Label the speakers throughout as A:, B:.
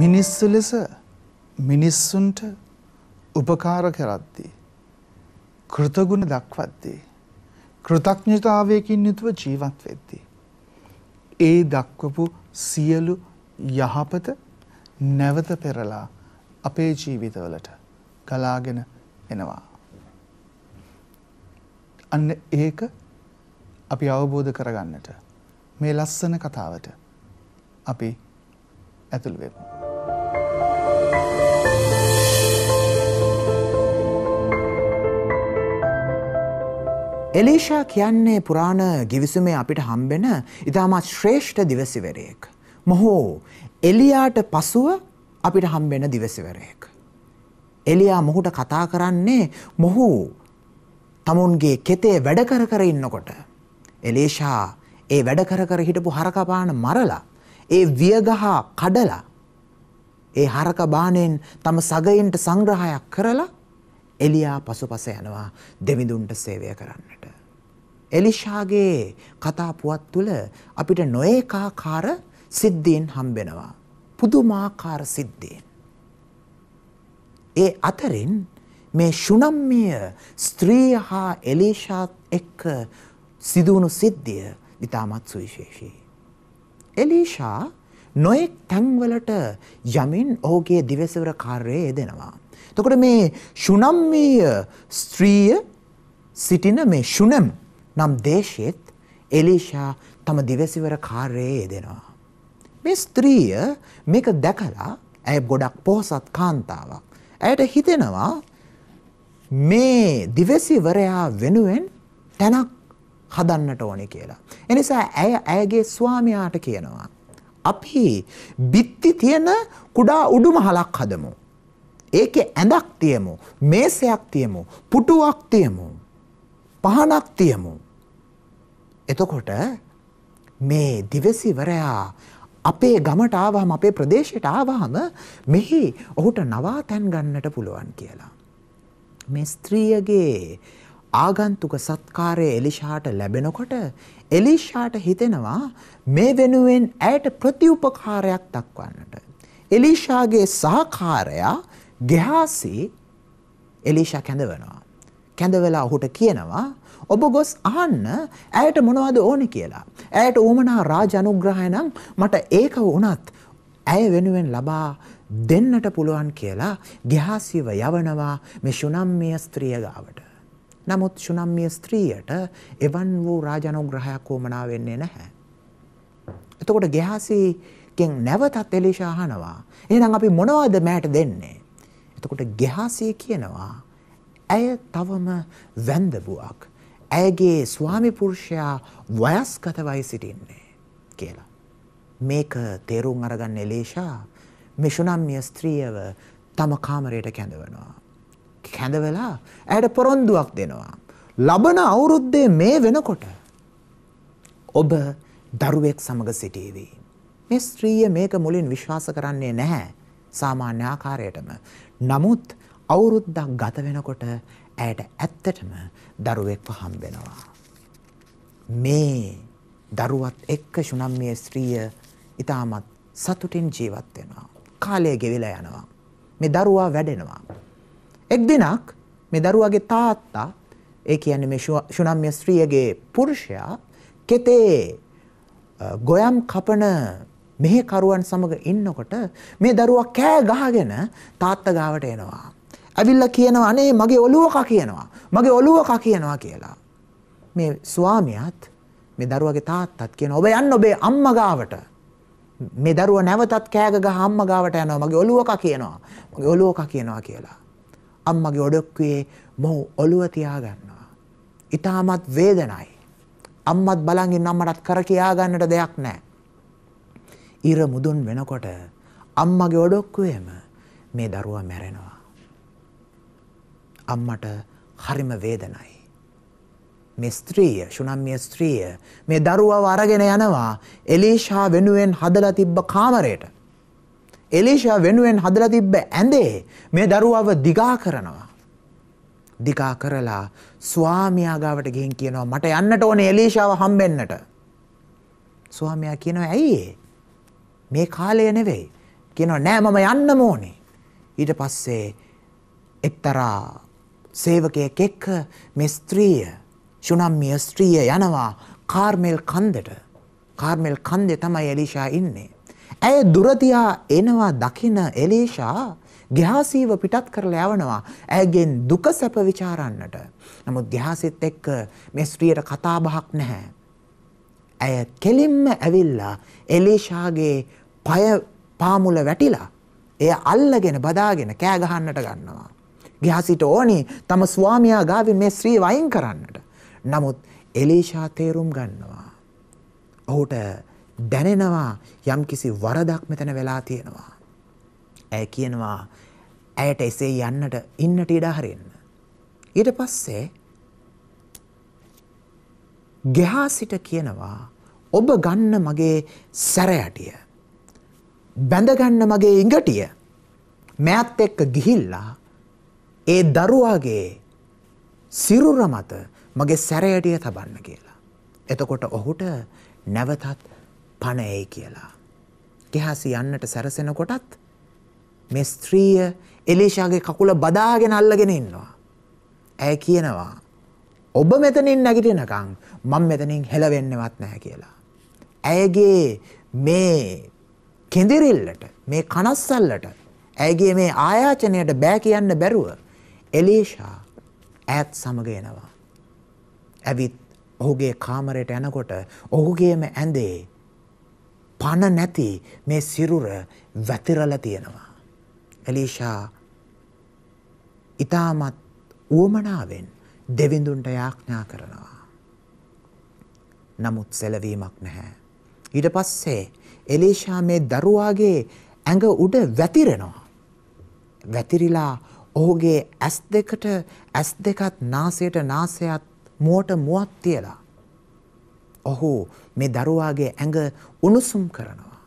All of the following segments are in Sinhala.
A: මිනිස්සු ලෙස මිනිස්සුන්ට උපකාර කරද්දී කෘතගුණ දක්වද්දී කෘතඥතාවයකින් යුතුව ජීවත් වෙද්දී ඒ දක්වපු සියලු යහපත නැවත පෙරලා අපේ ජීවිතවලට ගලාගෙන එනවා අන්න ඒක අපි අවබෝධ කරගන්නට මේ ලස්සන කතාවට අපි ඇතුළු වෙමු
B: එලීෂා කියන්නේ පුරාණ ගිවිසුමේ අපිට හම්බෙන ඉතාමත් ශ්‍රේෂ්ඨ දිවසිවරයෙක්. මොහෝ එලියාට පසුව අපිට හම්බෙන දිවසිවරයෙක්. එලියා මොහුට කතා කරන්නේ මොහු තමුන්ගේ කෙතේ වැඩ කර කර ඉන්නකොට. එලේෂා ඒ වැඩ කර කර හිටපු හරකපාන මරලා ඒ වියගහ කඩලා ඒ හරක බාණයෙන් තම සගයින්ට සංග්‍රහයක් කරලා එලියා පසුපස යනවා දෙවිඳුන්ට සේවය කරන්නට. එලිෂාගේ කතා පුවත් තුළ අපිට නොඒකාකාර සිද්ධියෙන් හම්බෙනවා. පුදුමාකාර සිද්ධියෙන්. ඒ අතරින් මේ ශුනම්මිය ස්ත්‍රීය හා එලිෂාත් එක්ක සිදුවුණු සිද්ධිය ඉතාමත් සුවිශේෂී. එලිෂා නොයෙක් තැන්වලට යමින් ඔහුගේ දිවසවර කාර්යය යෙදෙනවා. තකොට මේ ශුනම්මීය ස්ත්‍රීය සිටින මේ ශුනම් නම් දේශෙත් එලිෂා තම දිවසිවර කාර්යයේ යෙදෙනවා. මේ ස්ත්‍රීය මේක දැකලා ඇය ගොඩක් පොහසත් කාන්තාවක්. ඇයට හිතෙනවා මේ දිවසිවරයා වෙනුවෙන් තැනක් හදන්නට ඕනේ කියලා. එනිසා ඇය ඇයගේ ස්වාමියාට කියනවා. අපි බිත්ති තියෙන කුඩා උඩු මහලක් හදමු. ඒකේ ඇඳක් තියමු, මේසයක් තියමු, පුටුවක් තියමු, පහනක් තියමු. එතකොට මේ දිවසිවරයා අපේ ගමට ආවහම අපේ ප්‍රදේශයට ආවහම මෙහි ඔහුට නවා තැන් ගන්නට පුළුවන් කියලා. මේ ස්ත්‍රියගේ ආගන්තුක සත්කාරය එලිෂාට ලැබෙනකොට එලිෂාට හිතෙනවා මේ වෙනුවෙන් ඇයට ප්‍රතිඋපකාරයක් දක්වන්නට. එලිෂාගේ සහකාරයා ගෙහාසි එලිෂා කැඳවනවා. කැඳවලා ඔහුට කියනවා ඔබ ගොස් අහන්න ඇයට මොනවද ඕනේ කියලා. ඇයට උමනා රාජ අනුග්‍රහය නම් මට ඒක වුණත් ඇය වෙනුවෙන් ලබා දෙන්නට පුළුවන් කියලා ගිහාසිව යවනවා මේ ශුනම්මිය ස්ත්‍රිය ගාවට. නමුත් ශුනම්මිය ස්ත්‍රියට එවන් වූ රාජානුග්‍රහයක් වමනා වෙන්නේ නැහැ. එතකොට ගිහාසිකෙන් නැවතත් එලිෂා අහනවා. එහෙනම් අපි මොනවද මෑට දෙන්නේ? එතකොට ගිහාසී කියනවා ඇය තවම වැන්දබුවක්. ඇයගේ ස්වාමි පුරුෂයා වයස්ගතවයි සිටින්නේ කියලා. මේක තේරුම් අරගන්න එලේෂා මෙෂුනම්මිය ස්ත්‍රියව තම කාමරයට කැඳවනවා. කැඳවලා ඇයට පොරොන්දුවක් දෙනවා. ලබන අවුරුද්දේ මේ වෙනකොට ඔබ දරුවෙක් සමඟ සිටීවී. මේ ස්ත්‍රීය මේක මුලින් විශ්වාස කරන්නේ නැහැ සාමාන්‍ය ආකාරයටම. නමුත් අවුරුද්දක් ගත වෙනකොට ඇයට ඇත්තටම දරුවෙක්ව හම් වෙනවා. මේ දරුවත් එක්ක ශුනම්මිය ස්ත්‍රිය ඊටමත් සතුටින් ජීවත් වෙනවා. කාලය ගෙවිලා යනවා. මේ දරුවා වැඩෙනවා. එක් දිනක් මේ දරුවාගේ තාත්තා ඒ කියන්නේ මේ ශුනම්මිය ස්ත්‍රියගේ පුරුෂයා කෙතේ ගොයම් කපන මෙහෙකරුවන් සමග ඉන්නකොට මේ දරුවා කෑ ගහගෙන තාත්තා ගාවට එනවා. ඇවිල්ලා කියනවා අනේ මගේ ඔළුව කා කියනවා. මගේ ඔළුව කා කියනවා කියලා. මේ ස්වාමියාත් මේ දරුවගේ තාත්තත් කියනවා ඔබ යන්න ඔබේ අම්මා ගාවට. මේ දරුව නැවතත් කෑග ගහ අම්මා ගාවට යනවා මගේ ඔළුව කා කියනවා. මගේ ඔළුව කා කියනවා කියලා. අම්මගේ ඔඩොක්කුවේ මොහු ඔළුව තියා ගන්නවා. ඊටමත් වේදනයි. අම්මත් බලන් ඉන්න අම්මටත් කර කියා ගන්නට දෙයක් නැහැ. ඉර මුදුන් වෙනකොට අම්මගේ ඔඩොක්කුවේම මේ දරුවා මැරෙනවා. අම්මට හරිම වේදනයි. මේ ස්ත්‍රීය ශුනම්මිය ස්ත්‍රීය මේ දරුවව අරගෙන යනවා එලීෂා වෙනුවෙන් හදලා තිබ්බ කාමරයට. එලීෂා වෙනුවෙන් හදලා තිබ්බ ඇඳේ මේ දරුවව දිගා කරනවා. දිගා කරලා ස්වාමියා ගාවට ගිහින් කියනවා මට යන්නට ඕනේ එලීෂාව හම්බෙන්නට. ස්වාමියා කියනවා ඇයි මේ කාලය නෙවෙයි. කියනවා නෑ මම යන්නම ඕනේ. ඊට පස්සේ එක්තරා සේවකයෙක් එක්ක මේ ස්ත්‍රිය ශුනම්මිය ස්ත්‍රිය යනවා කාර්මෙල් කන්දට. කාර්මෙල් කන්දේ තමයි එලිෂා ඉන්නේ. ඇය දුර එනවා දකින එලිෂා ග්‍යාසීව පිටත් කරලා යවනවා ඇයගෙන් දුක සැප ਵਿਚාරන්නට. නමුත් ග්‍යාසෙත් එක්ක මේ ස්ත්‍රියට කතා බහක් නැහැ. ඇය කෙලින්ම ඇවිල්ලා එලිෂාගේ পায় පාමුල වැටිලා එය අල්ලගෙන බදාගෙන කෑ ගහන්නට ගන්නවා. ගිහසිට ඕනි තම ස්වාමයා ගාවින් මේ ශ්‍රී වයින් කරන්නට. නමුත් එලේෂා තේරුම් ගන්නවා. ඔහුට දැනෙනවා යම්කිසි වරදක් මෙතන වෙලා තියෙනවා. ඇය කියනවා ඇයට එසේ යන්නට ඉන්නට ඉඩ හරින්න. ඊට පස්සේ ගෙහාසිට කියනවා ඔබ ගන්න මගේ සැරයටිය. බැඳගන්න මගේ ඉඟටිය මෑත් එක්ක ගිහිල්ලා ඒ දරුවාගේ සිරුර මත මගේ සැරයටිය තබන්න කියලා. එතකොට ඔහුට නැවතත් පණයයි කියලා. ගෙහාසි යන්නට සැරසෙනකොටත් මේ ස්ත්‍රීය එලේෂාගේ කකුල බදාගෙන අල්ලගෙන ඉන්නවා. ඇය කියනවා ඔබ මෙතනින් නැගිටිනකං මං මෙතනින් හෙලවෙන්නවත් නැහැ කියලා. ඇයගේ මේ කෙඳිරිල්ලට මේ කනස්සල්ලට ඇගේ මේ ආයාචනයට බෑ කියන්න බැරුව එලීෂා ඈත් සමග එනවා. ඇවිත් ඔහුගේ කාමරයට යනකොට ඔහුගේම ඇඳේ පණ නැති මේ සිරුර වැතිරලා තියෙනවා. එලීෂා ඊටමත් උවමනාවෙන් දෙවිඳුන්ට යාඥා කරනවා. නමුත් සැලවීමක් නැහැ. ඊට පස්සේ එලීෂා මේ දරුවාගේ ඇඟ උඩ වැතිරෙනවා. වැතිරිලා ඔහුගේ ඇස් දෙකට ඇස් දෙකත් නාසයට නාසයත් මුවට මුවක් තියලා ඔහු මේ දරුවාගේ ඇඟ උණුසුම් කරනවා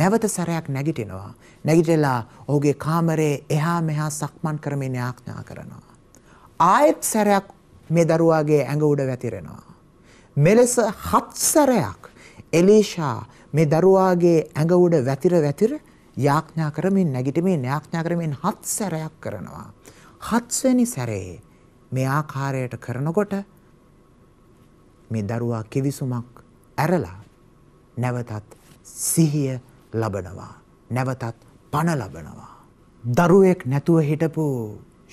B: නැවත සැරයක් නැගිටිනවා නැගිටලා ඔහුගේ කාමරේ එහා මෙහා සක්මන් කරමින් යාඥා කරනවා ආයෙත් සැරයක් මේ දරුවාගේ ඇඟ උඩ වැතිරෙනවා මෙලෙස හත් සැරයක් එලීෂා මේ දරුවාගේ ඇඟ උඩ වැතිර වැතිර යාඥා කරමින් නැගිටීමේ යාඥා කරමින් හත් සැරයක් කරනවා. හත්වෙනි සැරේ මේ ආකාරයට කරනකොට මේ දරුවා කිවිසුමක් ඇරලා නැවතත් සිහිය ලබනවා. නැවතත් පණ ලබනවා. දරුවෙක් නැතුව හිටපු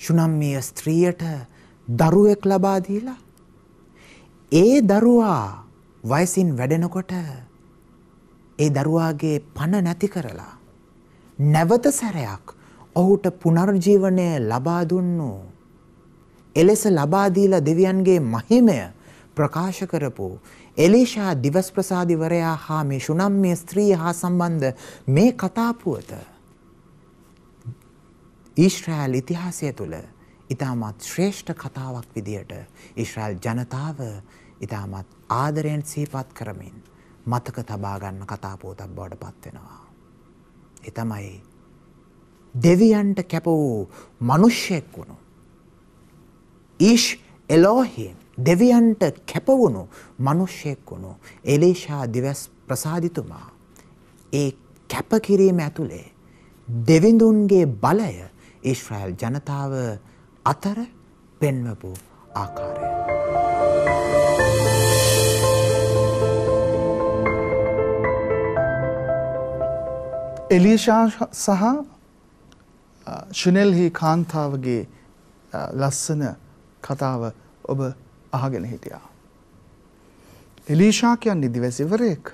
B: සුනම්මිය ස්ත්‍රියට දරුවෙක් ලබා දීලා ඒ දරුවා වයසින් වැඩෙනකොට ඒ දරුවාගේ පණ නැති කරලා නැවත සැරයක් ඔහුට පුනර්ජීවනය ලබා දුන්නු එලෙස ලබා දීලා දෙවියන්ගේ මහිමය ප්‍රකාශ කරපු එලිෂා දිවස්ප්‍රසාදිවරයා හා මේ ශුනම්මිය ස්ත්‍රිය හා සම්බන්ධ මේ කතාපුවත ඊශ්‍රායල් ඉතිහාසය තුළ ඉතාමත් ශ්‍රේෂ්ඨ කතාවක් විදියට ඉශ්‍රායල් ජනතාව ඉතාමත් ආදරයෙන් සීපත් කරමින් මතක තබාගන්න කතාපෝතක් බවට පත්වෙනවා. ඒ තමයි දෙවියන්ට කැප වූ මිනිස්සෙක් වුණු ඊෂ් එලෝහිම් දෙවියන්ට කැප වුණු මිනිස්සෙක් වුණු එලීෂා දිවස් ප්‍රසාදිතුමා ඒ කැපකිරීම ඇතුලේ දෙවිඳුන්ගේ බලය ඊශ්‍රායෙල් ජනතාව අතර පෙන්වපු ආකාරය
A: එලියෂා සහ ශුනෙල්හි කාන්තාවගේ ලස්සන කතාව ඔබ අහගෙන හිටියා. එලිෂා කියන්නේ දිවසිවරයෙක්.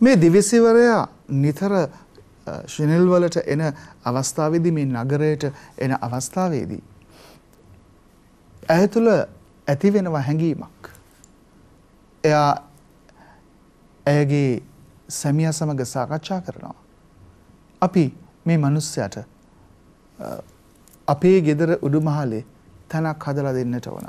A: මේ දිවසිවරයා නිතර ශිනෙල් වලට එන අවස්ථාවේදී මේ නගරයට එන අවස්ථාවේදී ඇය තුළ ඇති වෙනවා හැඟීමක්. එයා ඇයගේ සැමියා සමග සාකච්ඡා කරනවා. අපි මේ මිනිස්සයාට අපේ ගෙදර උඩුමහලේ තැනක් හදලා දෙන්නට ඕන.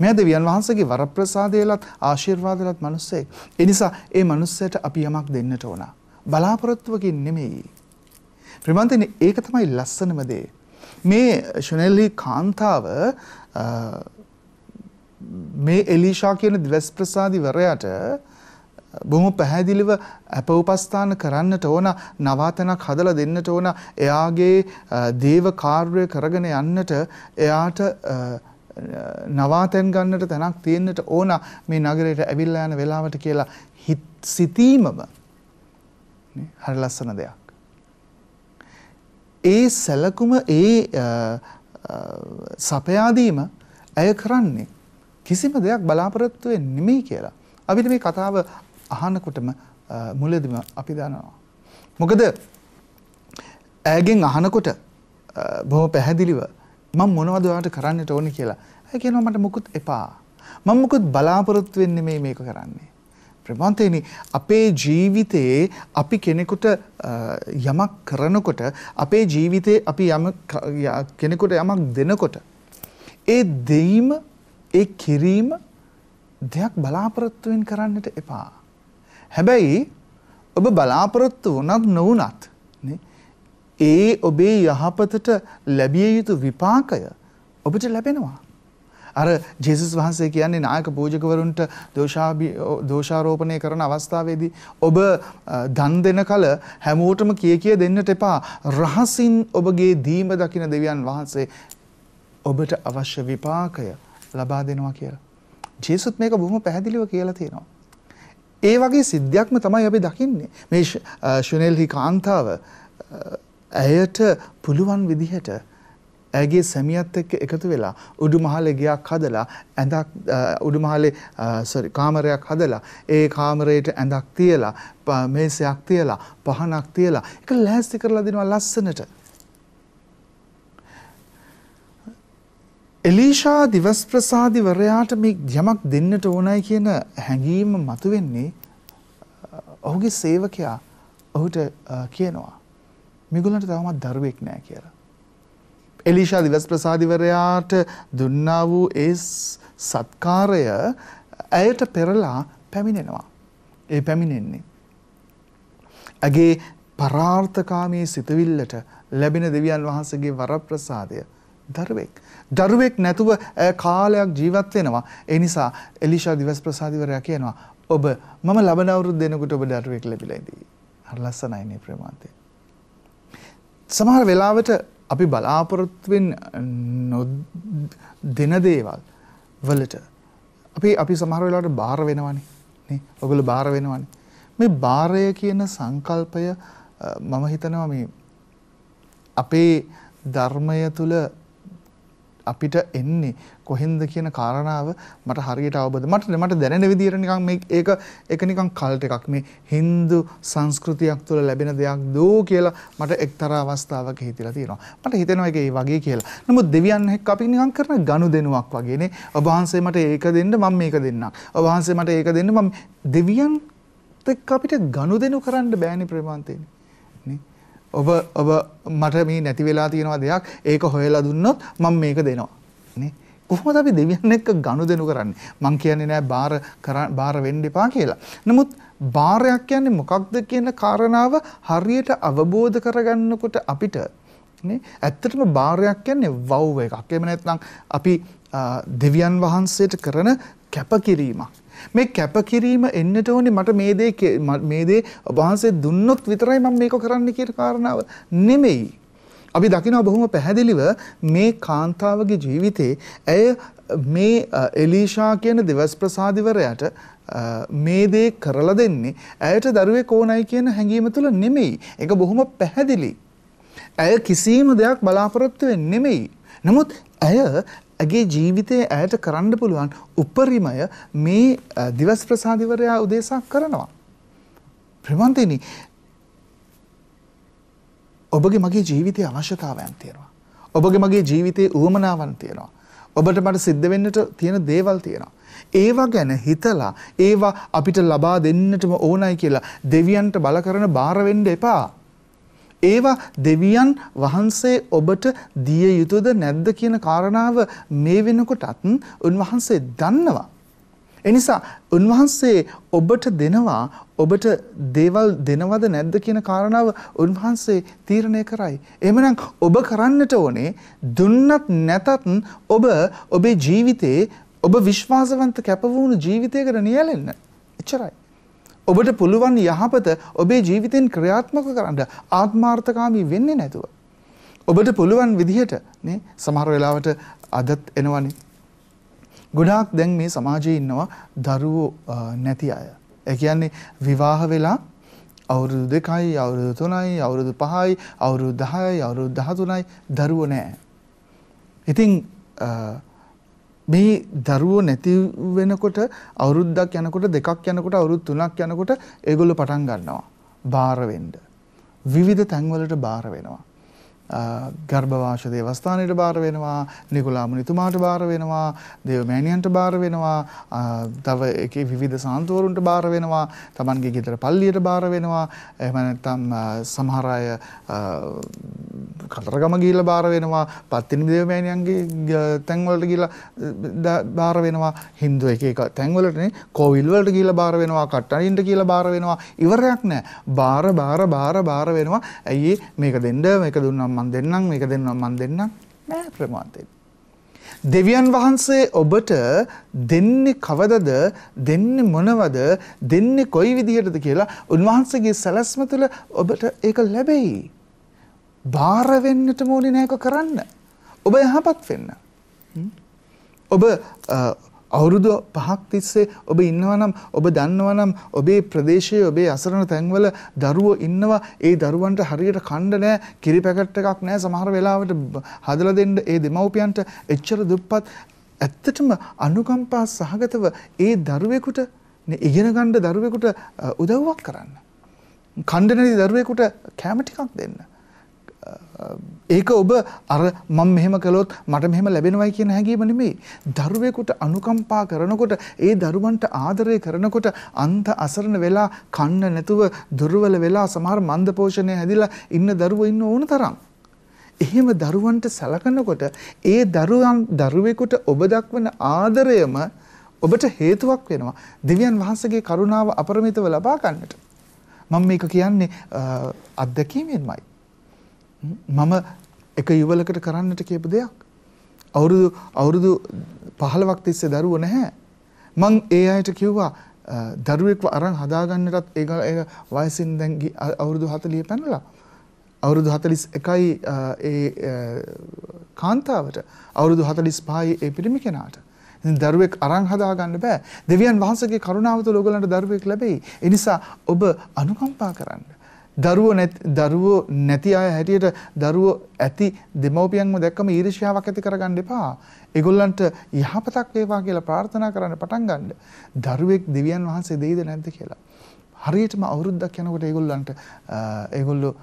A: මේ දෙවියන් වහන්සේගේ වරප්‍රසාදයලත් ආශිර්වාදලත් මිනිස්සෙක්. ඒ නිසා ඒ මිනිස්සයට අපි යමක් දෙන්නට ඕන. බලාපොරොත්තුවකින් නෙමෙයි. ප්‍රමන්තනේ ඒක තමයි ලස්සනම දේ. මේ ෂනෙල්ලි කාන්තාව මේ එලිෂා කියන දිවස් ප්‍රසාදිවරයාට බොහොම පැහැදිලිව අප උපස්ථාන කරන්නට ඕන නවාතනක් හදලා දෙන්නට ඕන එයාගේ දේව කාර්යය කරගෙන යන්නට එයාට නවාතැන් ගන්නට තැනක් තියෙන්නට ඕන මේ නගරයට ඇවිල්ලා යන වෙලාවට කියලා හිත සිතීමම හරි ලස්සන දෙයක්. ඒ සැලකුම ඒ සපයාදීම ඇය කරන්නේ කිසිම දෙයක් බලාපොරොත්තු වෙන්නේ නෙමෙයි කියලා. අපිට මේ කතාව අහනකොටම මුලදිම අපි දනවා. මොකද ඇගෙන් අහනකොට බොහොම පැහැදිලිව මම මොනවද ඔයාලට කරන්නට ඕනේ කියලා. ඇය කියනවා මට මුකුත් එපා. මම මුකුත් බලාපොරොත්තු වෙන්නේ මේ මේක කරන්නේ. ප්‍රමාන්තේනි අපේ ජීවිතයේ අපි කෙනෙකුට යමක් කරනකොට අපේ ජීවිතේ අපි යම කෙනෙකුට යමක් දෙනකොට ඒ දෙීම ඒ කිරීම දෙයක් බලාපොරොත්තුවෙන් කරන්නට එපා. හැබැයි ඔබ බලාපොරොත්තු වුණත් නොවුණත් ඒ ඔබේ යහපතට ලැබිය යුතු විපාකය ඔබට ලැබෙනවා. අර ජෙසුස් වහන්සේ කියන්නේ නායක පූජකවරුන්ට දෝෂාරෝපණය කරන අවස්ථාවේදී ඔබ දන් දෙන කල හැමෝටම කිය කිය දෙන්නට එපා රහසින් ඔබගේ දීම දකින දෙවියන් වහන්සේ ඔබට අවශ්‍ය විපාකය ලබා දෙනවා කියලා. ජේසුත් මේක බොහොම පැහැදිලිව කියලා තියෙනවා. ඒ වගේ සිද්ධියක්ම තමයි අපි දකින්නේ. මේ ශුනෙල්හි කාන්තාව ඇයට පුළුවන් විදිහට ඇගේ සැමියත් එක්ක එකතු වෙලා උඩුමහලේ ගයක් හදලා ඇඳක් උඩුමහලේ සෝරි කාමරයක් හදලා ඒ කාමරයට ඇඳක් තියලා මේසයක් තියලා පහනක් තියලා ඒක ලෑස්ති කරලා දෙනවා ලස්සනට එලීෂා දිවස්ප්‍රසාදිවරයාට මේ යමක් දෙන්නට ඕනයි කියන හැඟීම මතුවෙන්නේ ඔහුගේ සේවකයා ඔහුට කියනවා. මිගුලන්ට තවමත් දරුවෙක් නෑ කියලා. එලිෂා දිවස් ප්‍රසාධිවරයාට දුන්නා වූ ඒ සත්කාරය ඇයට පෙරලා පැමිණෙනවා. ඒ පැමිණෙන්නේ. ඇගේ පරාර්ථකාමී සිතවිල්ලට ලැබෙන දෙවියන් වහන්සේගේ වරප්‍රසාදය දරුවෙක්. දරුවෙක් නැතුව කාලයක් ජීවත් වෙනවා. ඒ නිසා එලිෂා දිවස් ප්‍රසාදිවරයා කියනවා ඔබ මම ලබන අවුරුදු දෙනකොට ඔබ දරුවෙක් ලැබිලා ඉදී. හරි ලස්සනයි නේ ප්‍රේමාන්තේ. සමහර වෙලාවට අපි බලාපොරොත්තු වෙන දෙන දේවල් වලට අපි අපි සමහර වෙලාවට බාර වෙනවනේ. නේ? ඔගොල්ලෝ බාර වෙනවනේ. මේ බාරය කියන සංකල්පය මම හිතනවා මේ අපේ ධර්මය තුළ අපිට එන්නේ කොහෙන්ද කියන කාරණාව මට හරියට අවබෝධ මට මට දැනෙන විදිහට නිකන් මේ ඒක ඒක නිකන් කල්ට් එකක් මේ Hindu සංස්කෘතියක් තුළ ලැබෙන දෙයක් දෝ කියලා මට එක්තරා අවස්ථාවක හිතිලා තියෙනවා මට හිතෙනවා ඒක ඒ වගේ කියලා නමුත් දෙවියන් එක්ක අපි නිකන් කරන ගනුදෙනුවක් වගේනේ ඔබ වහන්සේ මට ඒක දෙන්න මම මේක දෙන්නම් ඔබ වහන්සේ මට ඒක දෙන්න මම දෙවියන් එක්ක අපිට ගනුදෙනු කරන්න බෑනේ ප්‍රේමාන්තේනේ නේ ඔබ ඔබ මට මේ නැති වෙලා තියෙනවා දෙයක් ඒක හොයලා දුන්නොත් මම මේක දෙනවා නේ කොහොමද අපි දෙවියන් එක්ක ගනුදෙනු කරන්නේ මං කියන්නේ නෑ බාර බාර වෙන්න එපා කියලා නමුත් බාරයක් කියන්නේ මොකක්ද කියන කාරණාව හරියට අවබෝධ කරගන්නකොට අපිට නේ ඇත්තටම බාරයක් කියන්නේ වව් එකක් එහෙම නැත්නම් අපි දෙවියන් වහන්සේට කරන කැපකිරීමක් මේ කැපකිරීම එන්නට ඕනේ මට මේ දේ මේ දේ වහන්සේ දුන්නොත් විතරයි මම මේක කරන්න කියන කාරණාව නෙමෙයි. අපි දකිනවා බොහොම පැහැදිලිව මේ කාන්තාවගේ ජීවිතේ ඇය මේ එලීෂා කියන දෙවස් ප්‍රසාදිවරයාට මේ දේ කරලා දෙන්නේ ඇයට දරුවෙක් ඕනයි කියන හැඟීම තුල නෙමෙයි. ඒක බොහොම පැහැදිලි. ඇය කිසිම දෙයක් බලාපොරොත්තු වෙන්නේ නෙමෙයි. නමුත් ඇය ඇගේ ජීවිතය ඇයට කරන්න පුළුවන් උපරිමය මේ දිවස් ප්‍රසාධිවරයා උදේසක් කරනවා. ප්‍රමන්තයනි ඔබගේ මගේ ජීවිතය අවශ්‍යතාවයන් තියෙනවා. ඔබගේ මගේ ජීවිතයේ ඌමනාවන් තියෙනවා. ඔබට මට සිද්ධ වෙන්නට තියෙන දේවල් තියෙනවා. ඒවා ගැන හිතලා ඒවා අපිට ලබා දෙන්නටම ඕනයි කියලා දෙවියන්ට බල කරන බාර වෙන්න එපා. ඒවා දෙවියන් වහන්සේ ඔබට දිය යුතුද නැද්ද කියන කාරණාව මේ වෙනකොටත් උන්වහන්සේ දන්නවා. එනිසා උන්වහන්සේ ඔබට දෙනවා ඔබට දේවල් දෙනවද නැද්ද කියන කාරණාව උන්වහන්සේ තීරණය කරයි. එහෙමනම් ඔබ කරන්නට ඕනේ දුන්නත් නැතත් ඔබ ඔබේ ජීවිතේ ඔබ විශ්වාසවන්ත කැපවුණු ජීවිතයකට නියැලෙන්න. එච්චරයි. ඔබට පුළුවන් යහපත ඔබේ ජීවිතෙන් ක්‍රියාත්මක කරන්න ආත්මාර්ථකාමී වෙන්නේ නැතුව. ඔබට පුළුවන් විදිහට නේ සමහර වෙලාවට අදත් එනවනේ. ගොඩාක් දැන් මේ සමාජයේ ඉන්නවා දරුවෝ නැති අය. ඒ කියන්නේ විවාහ වෙලා අවුරුදු දෙකයි අවුරුදු තුනයි අවුරුදු පහයි අවුරුදු දහයි අවුරුදු දහතුනයි දරුවෝ නෑ. ඉතින් මේ දරුවෝ නැති වෙනකොට අවුරුද්දක් යනකොට දෙකක් යනකොට අවුරුදු තුනක් යනකොට ඒගොල්ලෝ පටන් ගන්නවා බාර වෙන්න. විවිධ තැන්වලට බාර වෙනවා. ගර්භවාශ දේවස්ථානයට බාර වෙනවා නිකුලාමුනිතුමාට බාර වෙනවා දේවමෑණියන්ට බාර වෙනවා තව එකේ විවිධ සාන්තුවරුන්ට බාර වෙනවා තමන්ගේ ගෙදර පල්ලියට බාර වෙනවා එහෙම නැත්නම් සමහර අය කතරගම ගිහිල්ලා බාර වෙනවා පත්තිනි දේවමෑණියන්ගේ තැන් වලට ගිහිල්ලා බාර වෙනවා Hindu එක එක තැන් වලටනේ කෝවිල් වලට ගිහිල්ලා බාර වෙනවා කට්ටනින්ට ගිහිල්ලා බාර වෙනවා ඉවරයක් නැහැ බාර බාර බාර බාර වෙනවා ඇයි මේක දෙන්න මේක දුන්නම දෙන්නම් මන් දෙන්නම් මේක දෙන්නම් මන් දෙන්නම් නෑ ප්‍රමාදයෙන්. දෙවියන් වහන්සේ ඔබට දෙන්නේ කවදද දෙන්නේ මොනවද දෙන්නේ කොයි විදිහටද කියලා උන්වහන්සේගේ සැලැස්ම තුළ ඔබට ඒක ලැබෙයි. බාර වෙන්නට ඕනේ නෑක කරන්න. ඔබ යහපත් වෙන්න. ඔබ අවුරුදු 5ක් තිස්සේ ඔබ ඉන්නවා නම් ඔබ දන්නවා නම් ඔබේ ප්‍රදේශයේ ඔබේ අසරණ තැන්වල දරුවෝ ඉන්නවා ඒ දරුවන්ට හරියට කන්න නෑ කිරි පැකට් එකක් නෑ සමහර වෙලාවට හදලා දෙන්න ඒ දෙමව්පියන්ට එච්චර දුප්පත් ඇත්තටම අනුකම්පා සහගතව ඒ දරුවෙකුට ඉගෙන ගන්න දරුවෙකුට උදව්වක් කරන්න. කණ්ඩනදී දරුවෙකුට කැම ටිකක් දෙන්න. ඒක ඔබ අර මම මෙහෙම කළොත් මට මෙහෙම ලැබෙනවයි කියන හැඟීම නෙමෙයි. දරුවෙකුට අනුකම්පා කරනකොට ඒ දරුවන්ට ආදරය කරනකොට අන්ත අසරණ වෙලා කන්න නැතුව දුර්වල වෙලා සමහර මන්ද පෝෂණය හැදිලා ඉන්න දරුවෝ ඉන්න ඕන තරම්. එහෙම දරුවන්ට සලකනකොට ඒ දරුවන් දරුවෙකුට ඔබ දක්වන ආදරයම ඔබට හේතුවක් වෙනවා. දෙවියන් වහන්සේගේ කරුණාව අපරිමිතව ලබා ගන්නට. මම මේක කියන්නේ අත්දැකීමෙන්මයි. මම එක යුවලකට කරන්නට කියපු දෙයක්. අවුරුදු අවුරුදු 15ක් තිස්සේ දරුවෝ නැහැ. මං ඒ අයට කිව්වා දරුවෙක්ව අරන් හදාගන්නටත් ඒක ඒ වයසින් දැන් අවුරුදු 40 පැනලා. අවුරුදු 41යි ඒ කාන්තාවට අවුරුදු 45යි ඒ පිරිමි කෙනාට. ඉතින් දරුවෙක් අරන් හදාගන්න බෑ. දෙවියන් වහන්සේගේ කරුණාව තුළ ඔයගලන්ට දරුවෙක් ලැබෙයි. ඒ නිසා ඔබ අනුකම්පා කරන්න. දරුවෝ නැති දරුවෝ නැති අය හැටියට දරුවෝ ඇති දෙමව්පියන්ම දැක්කම ඊර්ෂ්‍යාවක් ඇති කරගන්න එපා. ඒගොල්ලන්ට යහපතක් වේවා කියලා ප්‍රාර්ථනා කරන්න පටන් ගන්න. දරුවෙක් දෙවියන් වහන්සේ දෙයිද නැද්ද කියලා. හරියටම අවුරුද්දක් යනකොට ඒගොල්ලන්ට ඒගොල්ලෝ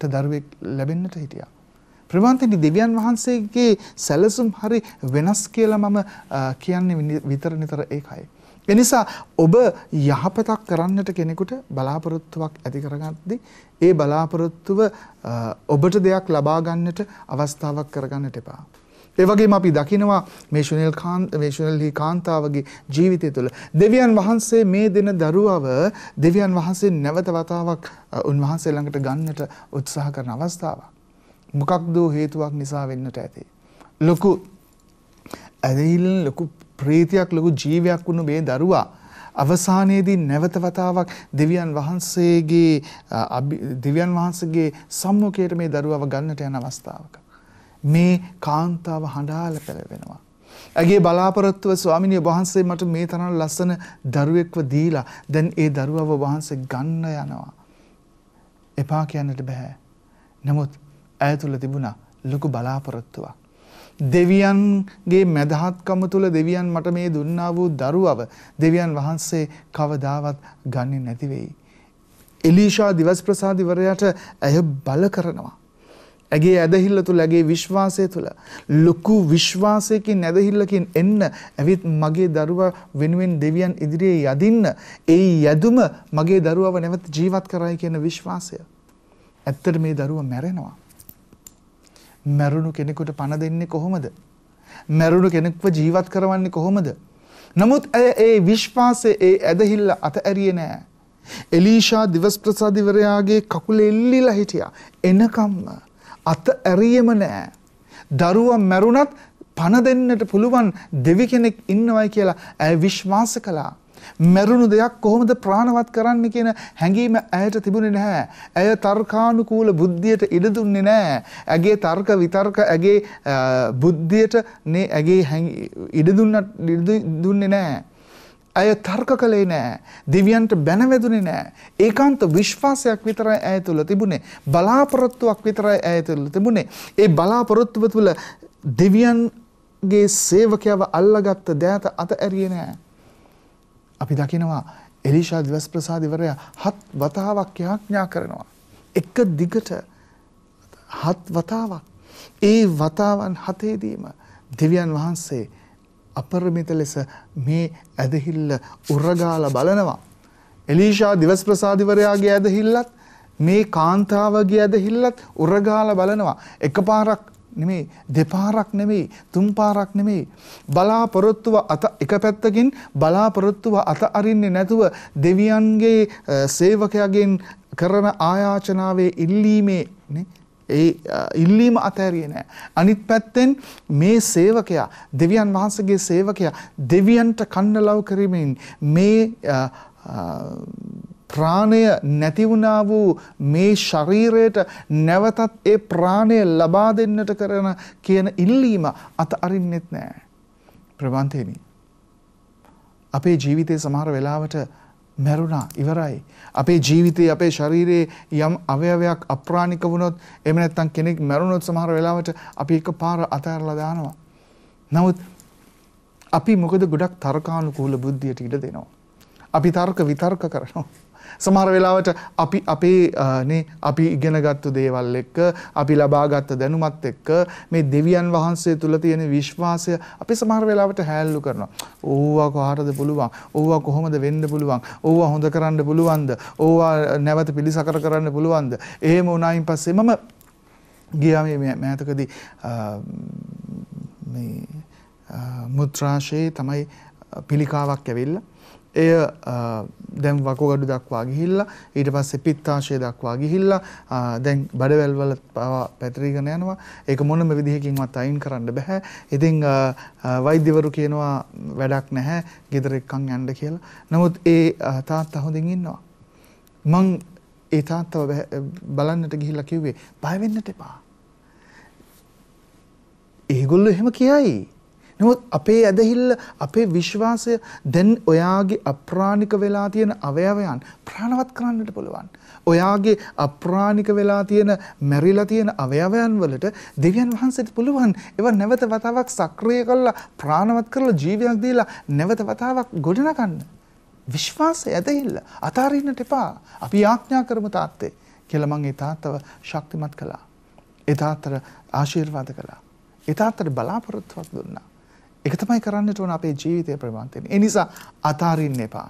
A: දරුවෙක් ලැබෙන්නට හිටියා. ප්‍රවන්තිනි දෙවියන් වහන්සේගේ සැලසුම් හරි වෙනස් කියලා මම කියන්නේ විතර නිතර ඒකයි. එනිසා ඔබ යහපතක් කරන්නට කෙනෙකුට බලාපොරොත්තුවක් ඇති කරගද්දී ඒ බලාපොරොත්තුව ඔබට දෙයක් ලබා ගන්නට අවස්ථාවක් කරගන්නට එපා. ඒ වගේම අපි දකිනවා මේ ශුනිල් කාන්ත මේ ශුනිල්හි කාන්තාවගේ ජීවිතය තුළ දෙවියන් වහන්සේ මේ දෙන දරුවව දෙවියන් වහන්සේ නැවත වතාවක් උන්වහන්සේ ළඟට ගන්නට උත්සාහ කරන අවස්ථාවක්. මොකක්ද හේතුවක් නිසා වෙන්නට ඇති. ලොකු ඇදහිල්ලෙන් ලොකු ප්‍රීතියක් ලොකු ජීවයක් වුණු මේ දරුවා අවසානයේදී නැවත වතාවක් දෙවියන් වහන්සේගේ දෙවියන් වහන්සේගේ සම්මුඛයට මේ දරුවව ගන්නට යන අවස්ථාවක මේ කාන්තාව හඬාල පෙළවෙනවා ඇගේ බලාපොරොත්තුව ස්වාමිනිය වහන්සේ මට මේ තරම් ලස්සන දරුවෙක්ව දීලා දැන් ඒ දරුවව වහන්සේ ගන්න යනවා. එපා කියන්නට බෑ. නමුත් ඇය තුළ තිබුණා ලොකු බලාපොරොත්තුවක්. දෙවියන්ගේ මැදහත්කම තුළ දෙවියන් මට මේ දුන්නා වූ දරුවව දෙවියන් වහන්සේ කවදාවත් ගන්නේ නැති වෙයි. එලීෂා දිවස්ප්‍රසාදිවරයාට ඇය බල කරනවා. ඇගේ ඇදහිල්ල තුළ ඇගේ විශ්වාසය තුළ ලොකු විශ්වාසයකින් ඇදහිල්ලකින් එන්න ඇවිත් මගේ දරුවා වෙනුවෙන් දෙවියන් ඉදිරියේ යදින්න ඒ යදුම මගේ දරුවව නැවත ජීවත් කරයි කියන විශ්වාසය ඇත්තට මේ දරුවා මැරෙනවා මැරුණු කෙනෙකුට පණ දෙන්නේ කොහොමද? මැරුණු කෙනෙක්ව ජීවත් කරවන්නේ කොහොමද? නමුත් ඇය ඒ විශ්වාසයේ ඒ ඇදහිල්ල අතහැරියේ නෑ. එලීෂා දිවස් ප්‍රසාදිවරයාගේ කකුලේ එල්ලිලා හිටියා. එනකම්ම අතහැරියෙම නෑ. දරුවා මැරුණත් පණ දෙන්නට පුළුවන් දෙවි කෙනෙක් ඉන්නවයි කියලා ඇය විශ්වාස කළා. මැරුණු දෙයක් කොහොමද ප්‍රාණවත් කරන්න කියන හැඟීම ඇයට තිබුණේ නැහැ. ඇය තර්කානුකූල බුද්ධියට ඉඩ දුන්නේ නැහැ. ඇගේ තර්ක විතර්ක ඇගේ බුද්ධියට නේ ඇගේ ඉඩ දුන්නේ නැහැ. ඇය තර්ක කළේ නෑ දෙවියන්ට බැනවැදුනේ නෑ ඒකාන්ත විශ්වාසයක් විතරයි ඇය තුළ තිබුණේ බලාපොරොත්තුවක් විතරයි ඇය තුළ තිබුණේ ඒ බලාපොරොත්තුව තුළ දෙවියන්ගේ සේවකයව අල්ලගත්ත දෑත අත ඇරියේ නෑ අපි දකිනවා එලිෂා දිවස් ප්‍රසාද ඉවරයා හත් වතාවක් යාඥා කරනවා. එක දිගට හත් වතාවක්. ඒ වතාවන් හතේදීම දෙවියන් වහන්සේ අපරිමිත ලෙස මේ ඇදහිල්ල උරගාලා බලනවා. එලිෂා දිවස් ප්‍රසාද ඉවරයාගේ ඇදහිල්ලත් මේ කාන්තාවගේ ඇදහිල්ලත් උරගාලා බලනවා. එකපාරක් නෙමෙයි දෙපාරක් නෙමෙයි තුන් පාරක් නෙමෙයි බලාපොරොත්තුව අත එක පැත්තකින් බලාපොරොත්තුව අත අරින්නේ නැතුව දෙවියන්ගේ සේවකයාගෙන් කරන ආයාචනාවේ ඉල්ලීමේ නේ ඒ ඉල්ලීම අතහැරියේ නෑ. අනිත් පැත්තෙන් මේ සේවකයා දෙවියන් වහන්සේගේ සේවකයා දෙවියන්ට කන්න ලව් කිරීමෙන් මේ ප්‍රාණය නැති වුණා වූ මේ ශරීරයට නැවතත් ඒ ප්‍රාණය ලබා දෙන්නට කරන කියන ඉල්ලීම අත අරින්නෙත් නෑ. ප්‍රවන්තේනි. අපේ ජීවිතය සමහර වෙලාවට මැරුණා ඉවරයි. අපේ ජීවිතයේ අපේ ශරීරයේ යම් අවයවයක් අප්‍රාණික වුණොත් එහෙම නැත්නම් කෙනෙක් මැරුණොත් සමහර වෙලාවට අපි එකපාර අතහැරලා දානවා. නමුත් අපි මොකද ගොඩක් තර්කානුකූල බුද්ධියට ඉඩ දෙනවා. අපි තර්ක විතර්ක කරනවා. සමහර වෙලාවට අපි අපේ අපි ඉගෙනගත්තු දේවල් එක්ක අපි ලබාගත්ත දැනුමත් එක්ක මේ දෙවියන් වහන්සේ තුළ තියෙන විශ්වාසය අපි සමහර වෙලාවට හැල්ලු කරනවා. ඕවා කොහටද පුළුවන්? ඕවා කොහොමද වෙන්න පුළුවන්? ඕවා හොඳ කරන්න පුළුවන්ද? ඕවා නැවත පිළිසකර කරන්න පුළුවන්ද? එහෙම වුණායින් පස්සේ මම ගියා මේ මෑතකදී මේ මුත්‍රාශයේ තමයි පිළිකාවක් ඇවිල්ලා එය දැන් වකුගඩු දක්වා ගිහිල්ලා ඊට පස්සේ පිත්තාශය දක්වා ගිහිල්ලා දැන් බඩවැල් වල පවා පැතිරීගෙන යනවා ඒක මොනම විදිහකින්වත් අයින් කරන්න බෑ ඉතින් වෛද්‍යවරු කියනවා වැඩක් නැහැ ගෙදර එක්කන් යන්න කියලා නමුත් ඒ තාත්තා හොඳින් ඉන්නවා මං ඒ තාත්තව බලන්නට ගිහිල්ලා කිව්වේ බය වෙන්නට එපා ඒගොල්ලෝ එහෙම කියයි නමුත් අපේ ඇදහිල්ල අපේ විශ්වාසය දැන් ඔයාගේ අප්‍රාණික වෙලා තියෙන අවයවයන් ප්‍රාණවත් කරන්නට පුළුවන්. ඔයාගේ අප්‍රාණික වෙලා තියෙන මැරිලා තියෙන අවයවයන් වලට දෙවියන් වහන්සේට පුළුවන් ඒව නැවත වතාවක් සක්‍රිය කරලා ප්‍රාණවත් කරලා ජීවියක් දීලා නැවත වතාවක් ගොඩනගන්න. විශ්වාසය ඇදහිල්ල අතාරින්නට එපා. අපි යාඥා කරමු තාත්තේ කියලා මං ඒ තාත්තව ශක්තිමත් කළා. ඒ තාත්තට ආශිර්වාද කළා. ඒ තාත්තට බලාපොරොත්තුවක් දුන්නා. එක තමයි කරන්නට ඕන අපේ ජීවිතය ප්‍රවන්තෙන්. ඒ නිසා අතාරින්න එපා.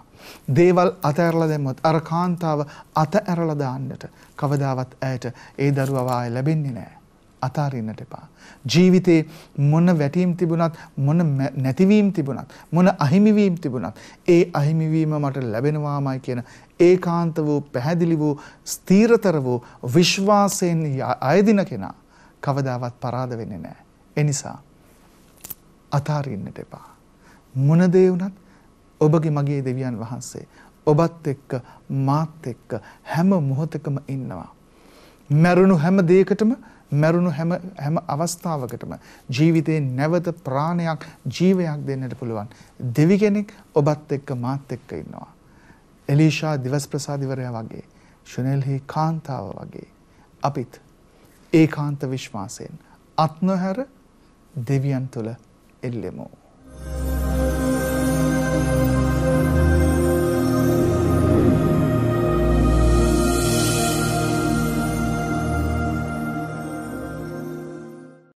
A: දේවල් අතඇරලා දැම්මොත් අර කාන්තාව අතඇරලා දාන්නට කවදාවත් ඇයට ඒ දරුවා වාය ලැබෙන්නේ නැහැ. අතාරින්නට එපා. ජීවිතේ මොන වැටීම් තිබුණත් මොන නැතිවීම් තිබුණත් මොන අහිමිවීම් තිබුණත් ඒ අහිමිවීම මට ලැබෙනවාමයි කියන ඒකාන්ත වූ පැහැදිලි වූ ස්ථීරතර වූ විශ්වාසයෙන් අයදින කෙනා කවදාවත් පරාද වෙන්නේ නැහැ. එනිසා අතාරින්නට එපා. මොන දේ වුණත් ඔබගේ මගේ දෙවියන් වහන්සේ ඔබත් එක්ක මාත් එක්ක හැම මොහොතකම ඉන්නවා. මැරුණු හැම දෙයකටම මැරුණු හැම හැම අවස්ථාවකටම ජීවිතේ නැවත ප්‍රාණයක් ජීවයක් දෙන්නට පුළුවන් දෙවි කෙනෙක් ඔබත් එක්ක මාත් එක්ක ඉන්නවා. එලීෂා දිවස් ප්‍රසාදිවරයා වගේ ශුනෙල්හි කාන්තාව වගේ අපිත් ඒකාන්ත විශ්වාසයෙන් අත්නොහැර දෙවියන් තුළ اللي مو